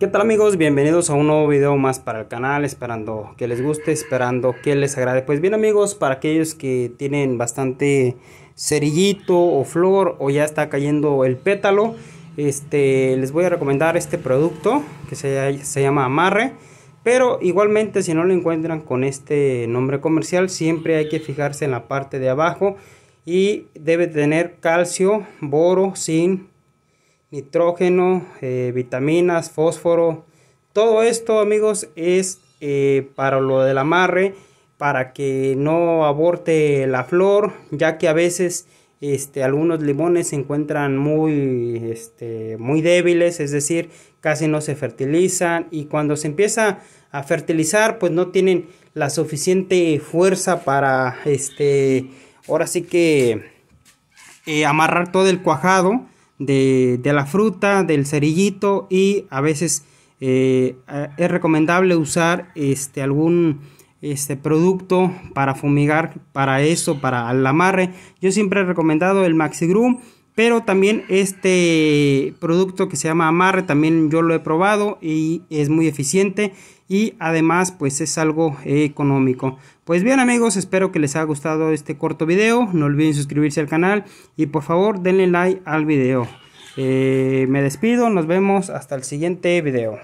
¿Qué tal amigos? Bienvenidos a un nuevo video más para el canal, esperando que les guste, esperando que les agrade. Pues bien amigos, para aquellos que tienen bastante cerillito o flor o ya está cayendo el pétalo, este, les voy a recomendar este producto que se, se llama amarre. Pero igualmente si no lo encuentran con este nombre comercial, siempre hay que fijarse en la parte de abajo y debe tener calcio, boro, zinc, nitrógeno, eh, vitaminas, fósforo. Todo esto, amigos, es eh, para lo del amarre, para que no aborte la flor, ya que a veces este, algunos limones se encuentran muy, este, muy débiles, es decir, casi no se fertilizan y cuando se empieza a fertilizar, pues no tienen la suficiente fuerza para, este, ahora sí que eh, amarrar todo el cuajado de, la fruta, del cerillito y a veces eh, es recomendable usar este, algún este producto para fumigar para eso para el amarre yo siempre he recomendado el maxi pero también este producto que se llama amarre, también yo lo he probado y es muy eficiente y además pues es algo económico. Pues bien amigos, espero que les haya gustado este corto video, no olviden suscribirse al canal y por favor denle like al video. Eh, me despido, nos vemos hasta el siguiente video.